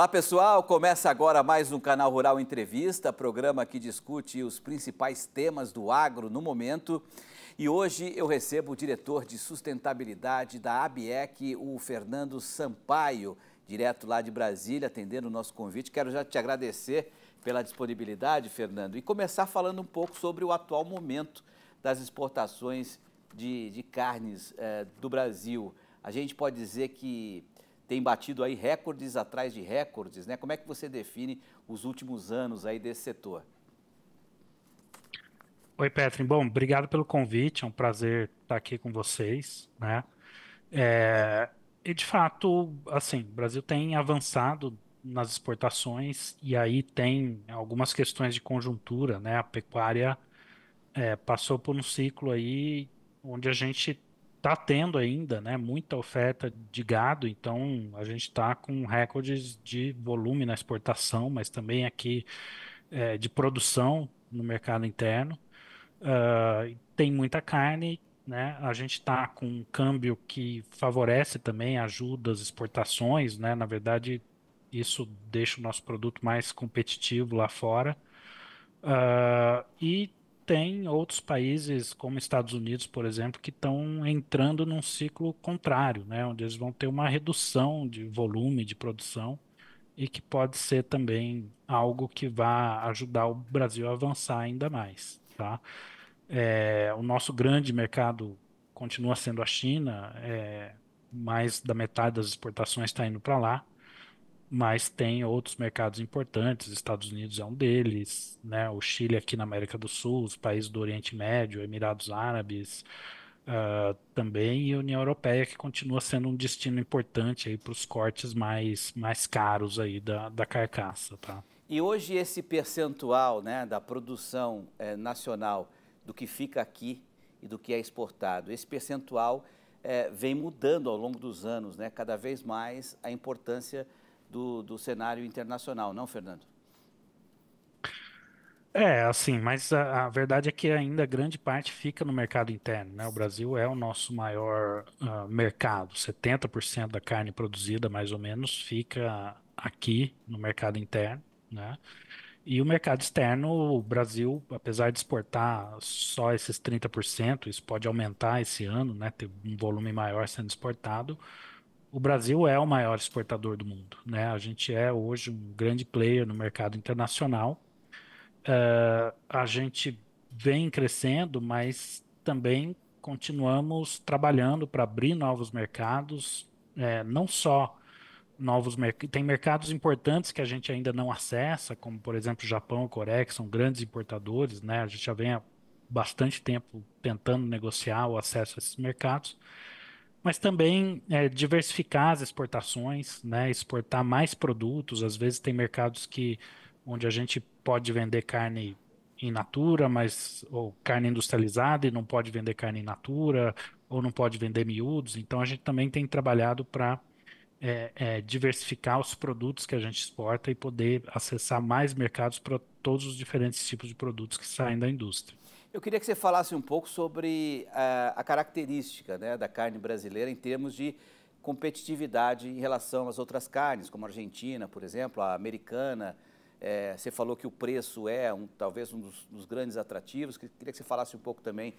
Olá pessoal, começa agora mais um canal Rural Entrevista, programa que discute os principais temas do agro no momento. E hoje eu recebo o diretor de sustentabilidade da ABEC, o Fernando Sampaio, direto lá de Brasília, atendendo o nosso convite. Quero já te agradecer pela disponibilidade, Fernando, e começar falando um pouco sobre o atual momento das exportações de, de carnes eh, do Brasil. A gente pode dizer que tem batido aí recordes atrás de recordes, né? Como é que você define os últimos anos aí desse setor? Oi, Petrin. Bom, obrigado pelo convite. É um prazer estar aqui com vocês, né? É, e de fato, assim, o Brasil tem avançado nas exportações e aí tem algumas questões de conjuntura, né? A pecuária é, passou por um ciclo aí onde a gente está tendo ainda né, muita oferta de gado, então a gente está com recordes de volume na exportação, mas também aqui é, de produção no mercado interno. Uh, tem muita carne, né? A gente está com um câmbio que favorece também, ajuda as exportações, né? Na verdade, isso deixa o nosso produto mais competitivo lá fora. Uh, e tem outros países, como Estados Unidos, por exemplo, que estão entrando num ciclo contrário, né? onde eles vão ter uma redução de volume de produção e que pode ser também algo que vá ajudar o Brasil a avançar ainda mais. Tá? É, o nosso grande mercado continua sendo a China, é, mais da metade das exportações está indo para lá mas tem outros mercados importantes, Estados Unidos é um deles, né? o Chile aqui na América do Sul, os países do Oriente Médio, Emirados Árabes uh, também, e a União Europeia, que continua sendo um destino importante para os cortes mais, mais caros aí da, da carcaça. Tá? E hoje esse percentual né, da produção eh, nacional do que fica aqui e do que é exportado, esse percentual eh, vem mudando ao longo dos anos, né? cada vez mais a importância do, do cenário internacional, não, Fernando? É, assim, mas a, a, verdade é que ainda grande parte fica no mercado interno, né? O Brasil é o nosso maior uh, mercado, 70% da carne produzida, mais ou menos, fica aqui no mercado interno, né? E o mercado externo, o Brasil, apesar de exportar só esses 30%, isso pode aumentar esse ano, né? Ter um volume maior sendo exportado, o Brasil é o maior exportador do mundo, né? A gente é hoje um grande player no mercado internacional. Uh, a gente vem crescendo, mas também continuamos trabalhando para abrir novos mercados, é, não só novos mercados, tem mercados importantes que a gente ainda não acessa, como por exemplo Japão e Coreia, que são grandes importadores, né? A gente já vem há bastante tempo tentando negociar o acesso a esses mercados, mas também é, diversificar as exportações, né? exportar mais produtos. Às vezes tem mercados que onde a gente pode vender carne em natura, mas ou carne industrializada e não pode vender carne em natura ou não pode vender miúdos. Então a gente também tem trabalhado para é, é, diversificar os produtos que a gente exporta e poder acessar mais mercados para todos os diferentes tipos de produtos que saem da indústria. Eu queria que você falasse um pouco sobre a, eh, a característica né, da carne brasileira em termos de competitividade em relação às outras carnes, como a argentina, por exemplo, a americana. É, você falou que o preço é um, talvez um dos, dos, grandes atrativos. Queria que você falasse um pouco também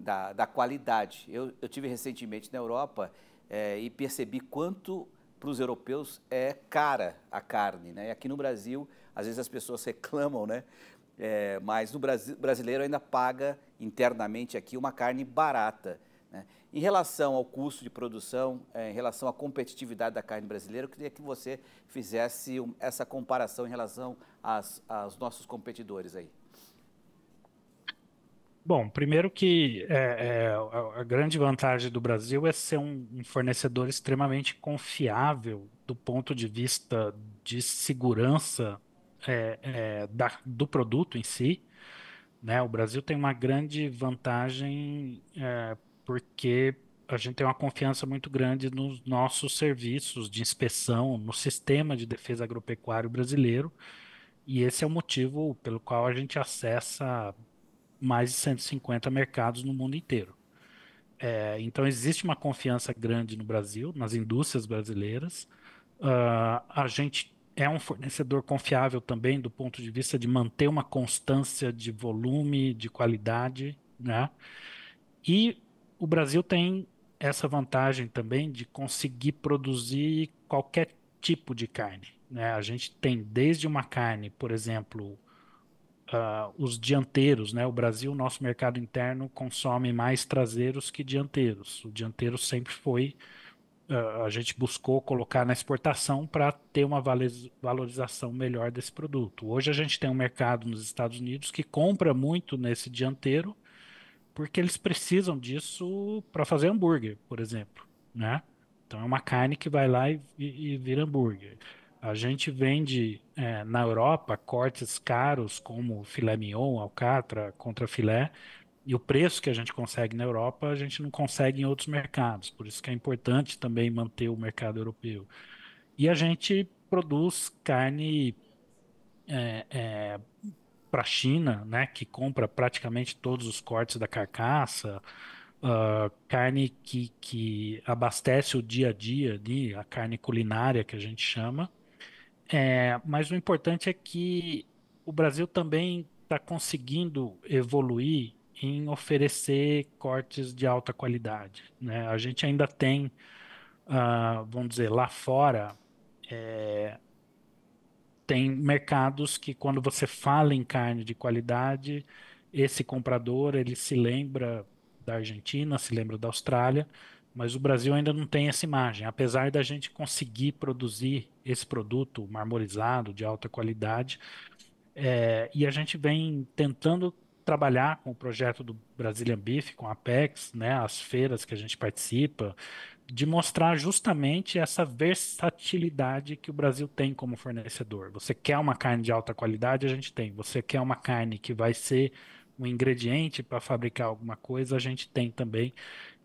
da, da qualidade. Eu, eu tive recentemente na Europa é, e percebi quanto para os europeus é cara a carne, né? E aqui no Brasil, às vezes as pessoas reclamam, né? é, mas o brasileiro ainda paga internamente aqui uma carne barata. Né? Em relação ao custo de produção, é, em relação à competitividade da carne brasileira, eu queria que você fizesse essa comparação em relação às, aos nossos competidores aí. Bom, primeiro que é, é, a grande vantagem do Brasil é ser um, um, fornecedor extremamente confiável do ponto de vista de segurança é, é, da, do produto em si, né? O Brasil tem uma grande vantagem é, porque a gente tem uma confiança muito grande nos nossos serviços de inspeção, no sistema de defesa agropecuário brasileiro, e esse é o motivo pelo qual a gente acessa mais de 150 mercados no mundo inteiro. É, então, existe uma confiança grande no Brasil, nas indústrias brasileiras. Uh, a gente é um fornecedor confiável também do ponto de vista de manter uma constância de volume, de qualidade, né? E o Brasil tem essa vantagem também de conseguir produzir qualquer tipo de carne. Né? A gente tem desde uma carne, por exemplo, uh, os dianteiros. Né? O Brasil, nosso mercado interno, consome mais traseiros que dianteiros. O dianteiro sempre foi a gente buscou colocar na exportação para ter uma valorização melhor desse produto. Hoje a gente tem um mercado nos Estados Unidos que compra muito nesse dianteiro, porque eles precisam disso para fazer hambúrguer, por exemplo, né? Então é uma carne que vai lá e, e, e vira hambúrguer. A gente vende é, na Europa cortes caros como filé mignon, alcatra, contra filé, e o preço que a gente consegue na Europa, a gente não consegue em outros mercados. Por isso que é importante também manter o mercado europeu. E a gente produz carne é, é, para a China, né, que compra praticamente todos os cortes da carcaça, uh, carne que, que abastece o dia a dia ali, a carne culinária que a gente chama. É, mas o importante é que o Brasil também está conseguindo evoluir em oferecer cortes de alta qualidade. Né? A gente ainda tem, uh, vamos dizer, lá fora, é, tem mercados que quando você fala em carne de qualidade, esse comprador ele se lembra da Argentina, se lembra da Austrália, mas o Brasil ainda não tem essa imagem. Apesar da gente conseguir produzir esse produto marmorizado de alta qualidade, é, e a gente vem tentando trabalhar com o projeto do Brazilian Beef, com a Apex, né, as feiras que a gente participa, de mostrar justamente essa versatilidade que o Brasil tem como fornecedor. Você quer uma carne de alta qualidade, a gente tem. Você quer uma carne que vai ser um ingrediente para fabricar alguma coisa, a gente tem também.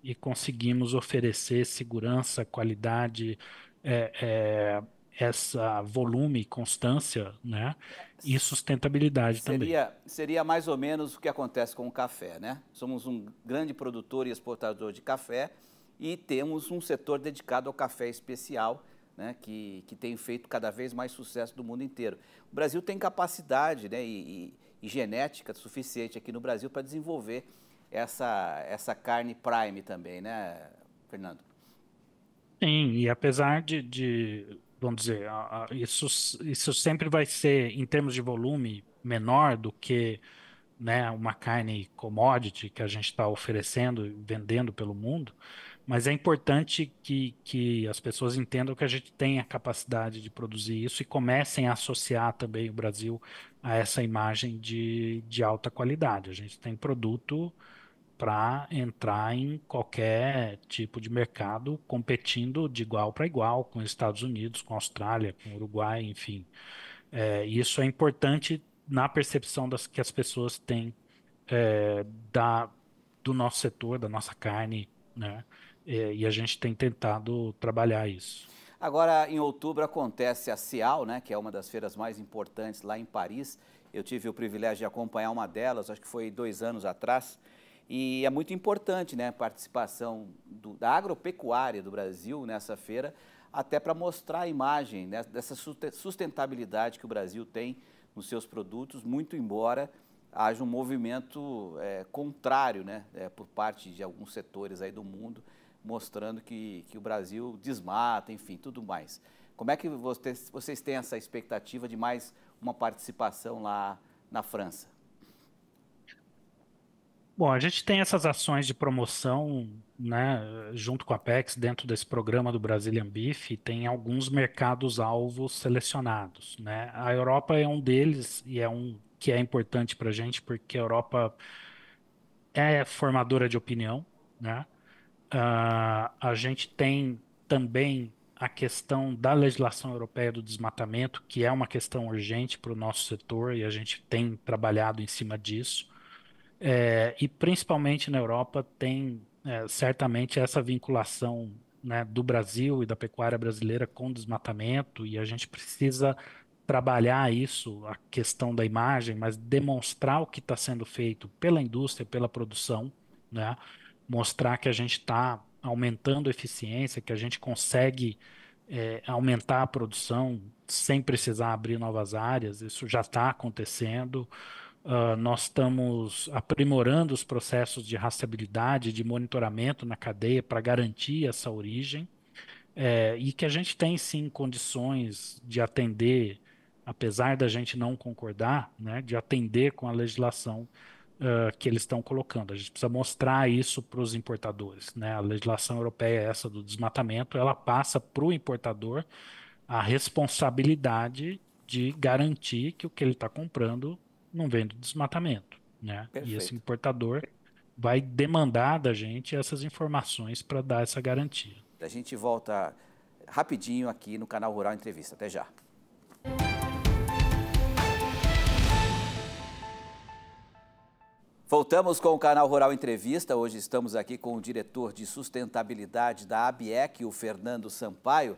E conseguimos oferecer segurança, qualidade, é, é essa volume, constância, né? E sustentabilidade seria, também. Seria mais ou menos o que acontece com o café, né? Somos um grande produtor e exportador de café e temos um setor dedicado ao café especial, né? Que, que tem feito cada vez mais sucesso do mundo inteiro. O Brasil tem capacidade, né? E, e, e genética suficiente aqui no Brasil para desenvolver essa, essa carne prime também, né, Fernando? Sim, e apesar de, de vamos dizer, a, a, isso, isso sempre vai ser, em termos de volume, menor do que né, uma carne commodity que a gente está oferecendo e vendendo pelo mundo, mas é importante que, que as pessoas entendam que a gente tem a capacidade de produzir isso e comecem a associar também o Brasil a essa imagem de, de alta qualidade. A gente tem produto para entrar em qualquer tipo de mercado competindo de igual para igual com os Estados Unidos, com a Austrália, com o Uruguai, enfim. É, isso é importante na percepção das, que as pessoas têm é, da, do nosso setor, da nossa carne, né? É, e a gente tem tentado trabalhar isso. Agora, em outubro acontece a Cial, né, que é uma das feiras mais importantes lá em Paris. Eu tive o privilégio de acompanhar uma delas, acho que foi dois anos atrás. E é muito importante né, a participação do, da agropecuária do Brasil nessa feira, até para mostrar a imagem né, dessa sustentabilidade que o Brasil tem nos seus produtos, muito embora haja um movimento é, contrário né, é, por parte de alguns setores aí do mundo, mostrando que, que o Brasil desmata, enfim, tudo mais. Como é que vocês, vocês têm essa expectativa de mais uma participação lá na França? Bom, a gente tem essas ações de promoção, né, junto com a Apex, dentro desse programa do Brazilian Beef, tem alguns mercados-alvos selecionados, né? A Europa é um deles e é um que é importante para a gente, porque a Europa é formadora de opinião, né? Uh, a gente tem também a questão da legislação europeia do desmatamento, que é uma questão urgente para o nosso setor e a gente tem trabalhado em cima disso. É, e principalmente na Europa tem é, certamente essa vinculação né, do Brasil e da pecuária brasileira com desmatamento, e a gente precisa trabalhar isso, a questão da imagem, mas demonstrar o que está sendo feito pela indústria, pela produção, né, mostrar que a gente está aumentando a eficiência, que a gente consegue é, aumentar a produção sem precisar abrir novas áreas, isso já está acontecendo. Uh, nós estamos aprimorando os processos de rastreabilidade, de monitoramento na cadeia para garantir essa origem. É, e que a gente tem sim condições de atender, apesar da gente não concordar, né, de atender com a legislação uh, que eles estão colocando. A gente precisa mostrar isso para os importadores. Né? A legislação europeia, é essa do desmatamento, ela passa para o importador a responsabilidade de garantir que o que ele está comprando não vem do desmatamento, né? E esse importador vai demandar da gente essas informações para dar essa garantia. A gente volta rapidinho aqui no canal Rural Entrevista. Até já. Voltamos com o canal Rural Entrevista. Hoje estamos aqui com o diretor de sustentabilidade da ABEC, o Fernando Sampaio.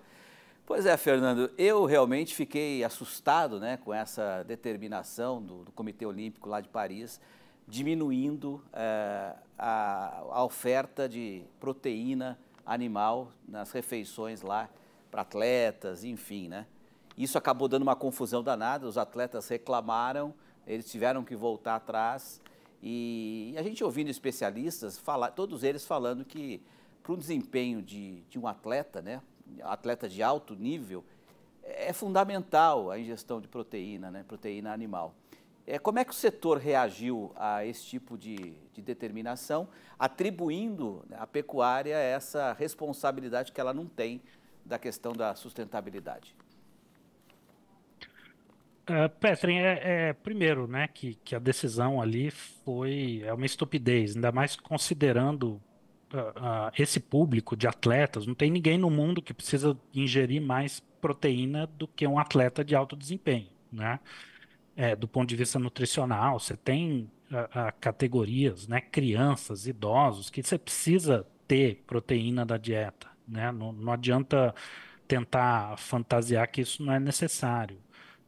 Pois é, Fernando, eu realmente fiquei assustado né, com essa determinação do, do Comitê Olímpico lá de Paris, diminuindo é, a, a, oferta de proteína animal nas refeições lá para atletas, enfim, né? Isso acabou dando uma confusão danada, os atletas reclamaram, eles tiveram que voltar atrás e a gente ouvindo especialistas, falar todos eles falando que para um desempenho de, de um atleta, né, atleta de alto nível, é fundamental a ingestão de proteína, né, proteína animal. É, como é que o setor reagiu a esse tipo de, de determinação, atribuindo à né, pecuária essa responsabilidade que ela não tem da questão da sustentabilidade? Uh, Petrin, é, é, primeiro, né, que, que a decisão ali foi é uma estupidez, ainda mais considerando uh, esse público de atletas, não tem ninguém no mundo que precisa ingerir mais proteína do que um atleta de alto desempenho, né? É, do ponto de vista nutricional, você tem uh, uh, categorias, né? Crianças, idosos, que você precisa ter proteína da dieta, né? Não, não adianta tentar fantasiar que isso não é necessário.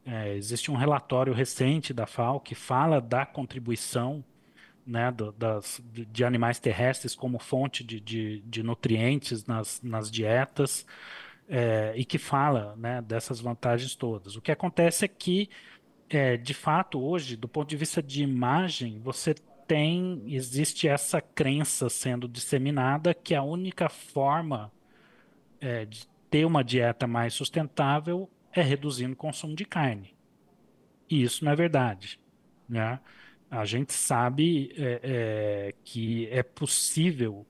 É, existe um relatório recente da FAO que fala da contribuição né, do, das, de animais terrestres como fonte de, de, de nutrientes nas, nas dietas é, e que fala né, dessas vantagens todas. O que acontece é que, é, de fato, hoje, do ponto de vista de imagem, você tem, existe essa crença sendo disseminada que a única forma é, de ter uma dieta mais sustentável é reduzindo o consumo de carne. E isso não é verdade. Né? A gente sabe é, é, que é possível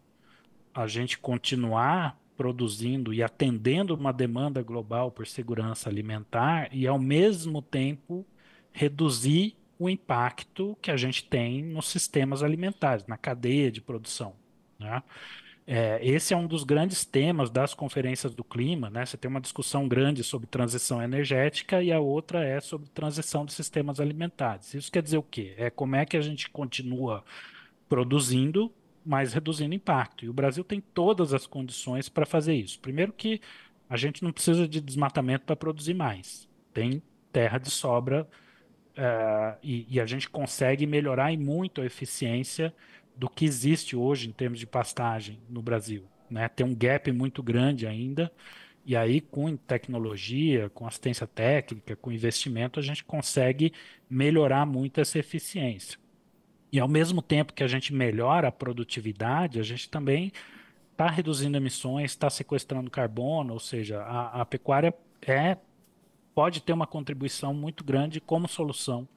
a gente continuar produzindo e atendendo uma demanda global por segurança alimentar e, ao mesmo tempo, reduzir o impacto que a gente tem nos sistemas alimentares, na cadeia de produção. Né? É, esse é um dos grandes temas das conferências do clima, né? Você tem uma discussão grande sobre transição energética e a outra é sobre transição dos sistemas alimentares. Isso quer dizer o quê? É como é que a gente continua produzindo, mas reduzindo impacto. E o Brasil tem todas as condições para fazer isso. Primeiro que a gente não precisa de desmatamento para produzir mais. Tem terra de sobra uh, e, e a gente consegue melhorar e muito a eficiência do que existe hoje em termos de pastagem no Brasil. Né? Tem um gap muito grande ainda. E aí, com tecnologia, com assistência técnica, com investimento, a gente consegue melhorar muito essa eficiência. E ao mesmo tempo que a gente melhora a produtividade, a gente também está reduzindo emissões, está sequestrando carbono, ou seja, a, a pecuária é pode ter uma contribuição muito grande como solução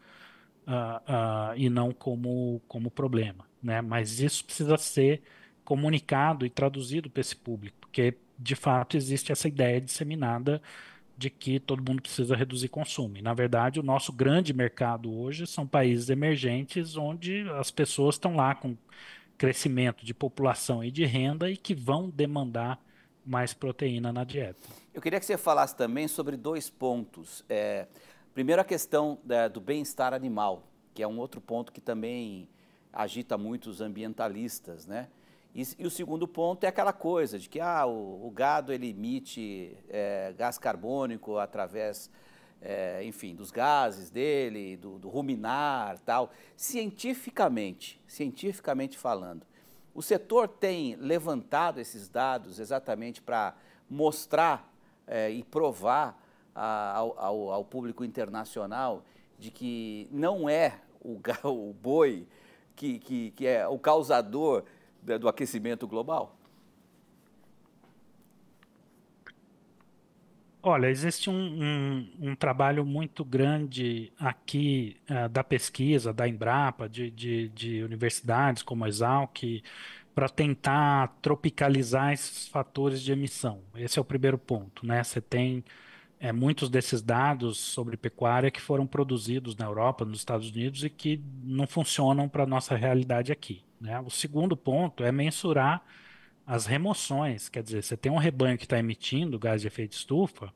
uh, uh, e não como, como problema. Né? Mas isso precisa ser comunicado e traduzido para esse público, porque de fato existe essa ideia disseminada de que todo mundo precisa reduzir consumo. E, na verdade, o nosso grande mercado hoje são países emergentes onde as pessoas estão lá com crescimento de população e de renda e que vão demandar mais proteína na dieta. Eu queria que você falasse também sobre dois pontos. É, Primeiro, a questão da, do bem-estar animal, que é um outro ponto que também agita muito os ambientalistas, né? E, e o segundo ponto é aquela coisa de que ah, o, o gado ele emite é, gás carbônico através, é, enfim, dos gases dele, do, do ruminar, tal. Cientificamente, cientificamente falando, o setor tem levantado esses dados exatamente para mostrar é, e provar a, ao, ao, público internacional de que não é o, o boi que, que, que é o causador do aquecimento global? Olha, existe um, um, um, trabalho muito grande aqui uh, da pesquisa, da Embrapa, de, de, de universidades como a Exalc, para tentar tropicalizar esses fatores de emissão. Esse é o primeiro ponto, né? Você tem é, muitos desses dados sobre pecuária que foram produzidos na Europa, nos Estados Unidos e que não funcionam para a nossa realidade aqui. Né? O segundo ponto é mensurar as remoções, quer dizer, você tem um rebanho que está emitindo gás de efeito de estufa,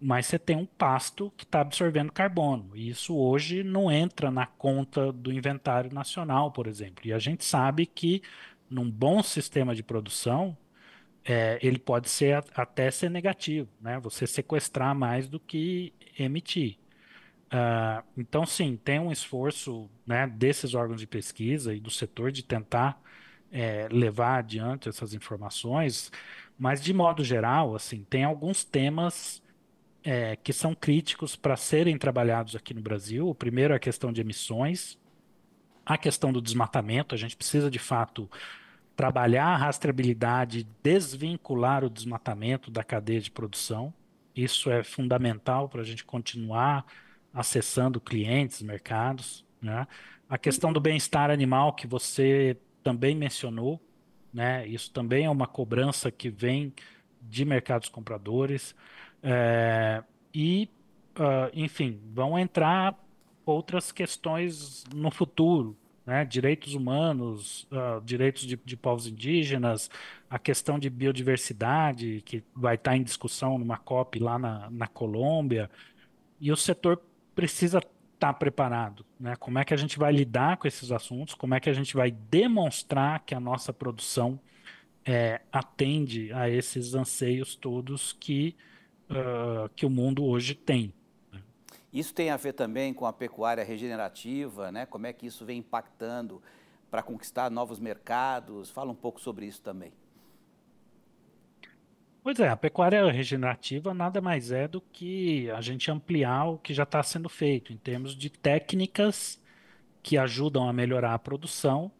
mas você tem um pasto que está absorvendo carbono. E isso hoje não entra na conta do inventário nacional, por exemplo. E a gente sabe que num bom sistema de produção, é, ele pode ser até ser negativo, né? Você sequestrar mais do que emitir. Uh, então, sim, tem um esforço né, desses órgãos de pesquisa e do setor de tentar é, levar adiante essas informações, mas de modo geral, assim, tem alguns temas é, que são críticos para serem trabalhados aqui no Brasil. O primeiro é a questão de emissões, a questão do desmatamento. A gente precisa, de fato, trabalhar a rastreabilidade, desvincular o desmatamento da cadeia de produção. Isso é fundamental para a gente continuar acessando clientes, mercados. Né? A questão do bem-estar animal, que você também mencionou, né? isso também é uma cobrança que vem de mercados compradores. É, e, uh, enfim, vão entrar outras questões no futuro, né? direitos humanos, uh, direitos de, de, povos indígenas, a questão de biodiversidade, que vai estar em discussão numa COP lá na, na Colômbia, e o setor precisa estar tá preparado. Né? Como é que a gente vai lidar com esses assuntos, como é que a gente vai demonstrar que a nossa produção é, atende a esses anseios todos que, uh, que o mundo hoje tem. Isso tem a ver também com a pecuária regenerativa, né? como é que isso vem impactando para conquistar novos mercados? Fala um pouco sobre isso também. Pois é, a pecuária regenerativa nada mais é do que a gente ampliar o que já está sendo feito em termos de técnicas que ajudam a melhorar a produção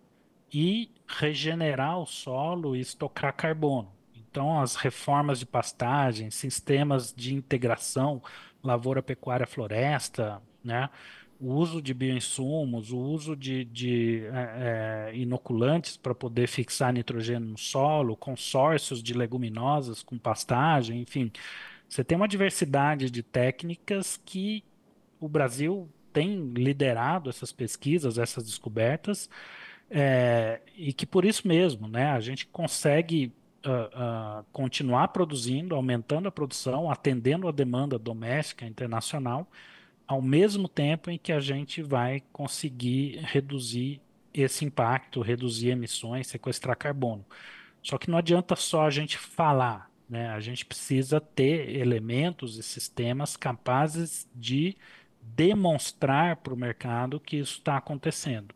e regenerar o solo e estocar carbono. Então, as reformas de pastagem, sistemas de integração lavoura, pecuária, floresta, né? o uso de bioinsumos, o uso de, de é, é, inoculantes para poder fixar nitrogênio no solo, consórcios de leguminosas com pastagem, enfim. Você tem uma diversidade de técnicas que o Brasil tem liderado essas pesquisas, essas descobertas, é, e que por isso mesmo, né, a gente consegue uh, continuar produzindo, aumentando a produção, atendendo a demanda doméstica, internacional, ao mesmo tempo em que a gente vai conseguir reduzir esse impacto, reduzir emissões, sequestrar carbono. Só que não adianta só a gente falar, né? A gente precisa ter elementos e sistemas capazes de demonstrar para o mercado que isso está acontecendo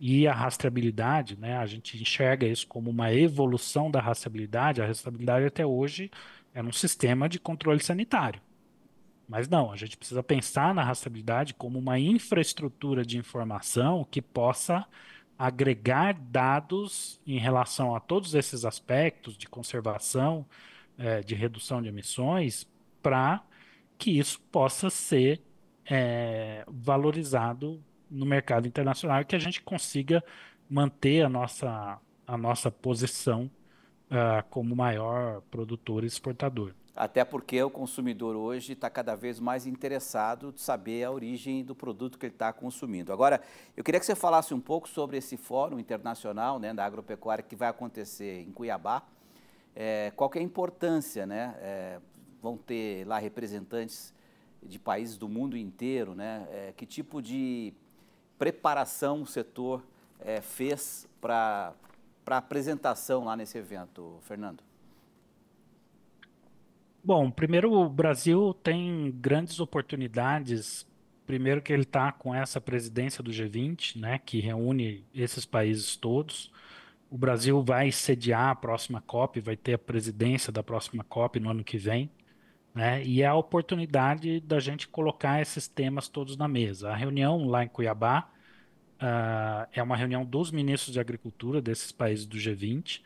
e a rastreabilidade, né? A gente enxerga isso como uma evolução da rastreabilidade. A rastreabilidade até hoje é um sistema de controle sanitário. Mas não, a gente precisa pensar na rastreabilidade como uma infraestrutura de informação que possa agregar dados em relação a todos esses aspectos de conservação, é, de redução de emissões, para que isso possa ser é, valorizado no mercado internacional e que a gente consiga manter a nossa, a nossa posição uh, como maior produtor e exportador. Até porque o consumidor hoje está cada vez mais interessado de saber a origem do produto que ele está consumindo. Agora, eu queria que você falasse um pouco sobre esse fórum internacional né, da agropecuária que vai acontecer em Cuiabá. É, qual é a importância? Né? É, vão ter lá representantes de países do mundo inteiro. Né? É, que tipo de preparação o setor é, fez para a apresentação lá nesse evento, Fernando? Bom, primeiro o Brasil tem grandes oportunidades. Primeiro que ele está com essa presidência do G20, né, que reúne esses países todos. O Brasil vai sediar a próxima COP, vai ter a presidência da próxima COP no ano que vem. Né? E é a oportunidade da gente colocar esses temas todos na mesa. A reunião lá em Cuiabá uh, é uma reunião dos ministros de agricultura desses países do G20.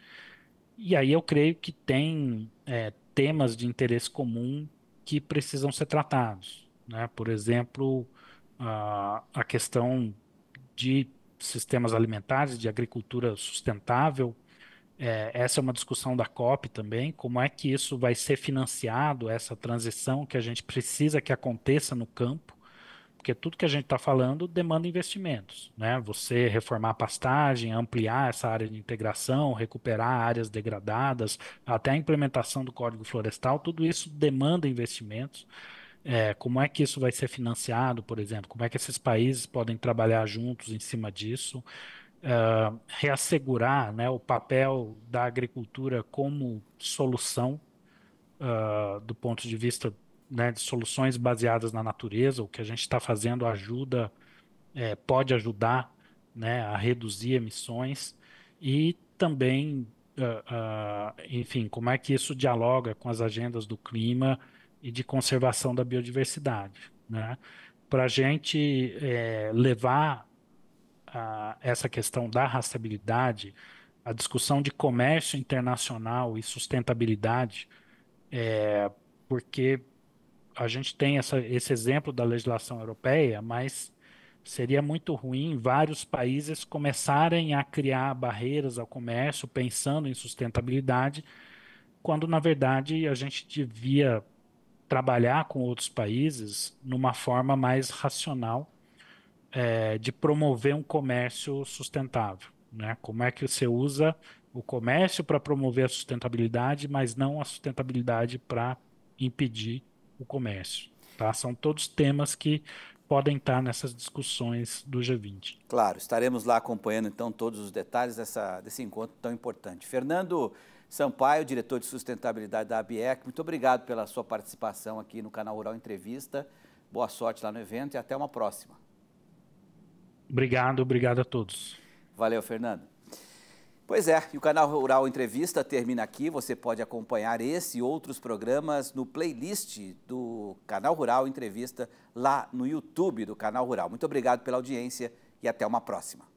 E aí eu creio que tem é, temas de interesse comum que precisam ser tratados. Né? Por exemplo, uh, a questão de sistemas alimentares, de agricultura sustentável, é, essa é uma discussão da COP também, como é que isso vai ser financiado, essa transição que a gente precisa que aconteça no campo, porque tudo que a gente está falando demanda investimentos, né? Você reformar a pastagem, ampliar essa área de integração, recuperar áreas degradadas, até a implementação do Código Florestal, tudo isso demanda investimentos. É, como é que isso vai ser financiado, por exemplo? Como é que esses países podem trabalhar juntos em cima disso? uh, reassegurar né, o papel da agricultura como solução uh, do ponto de vista né, de soluções baseadas na natureza, o que a gente está fazendo ajuda, é, pode ajudar né, a reduzir emissões e também, uh, uh, enfim, como é que isso dialoga com as agendas do clima e de conservação da biodiversidade. Né? Para a gente é, levar a, essa questão da rastreabilidade, a discussão de comércio internacional e sustentabilidade, é, porque a gente tem essa, esse exemplo da legislação europeia, mas seria muito ruim vários países começarem a criar barreiras ao comércio pensando em sustentabilidade, quando na verdade a gente devia trabalhar com outros países numa forma mais racional é, de promover um comércio sustentável. Né? Como é que você usa o comércio para promover a sustentabilidade, mas não a sustentabilidade para impedir o comércio. Tá? São todos temas que podem estar nessas discussões do G20. Claro, estaremos lá acompanhando então todos os detalhes dessa, desse encontro tão importante. Fernando Sampaio, diretor de sustentabilidade da ABEC, muito obrigado pela sua participação aqui no canal Rural Entrevista. Boa sorte lá no evento e até uma próxima. Obrigado, obrigado a todos. Valeu, Fernando. Pois é, e o canal Rural Entrevista termina aqui. Você pode acompanhar esse e outros programas no playlist do Canal Rural Entrevista lá no YouTube do Canal Rural. Muito obrigado pela audiência e até uma próxima.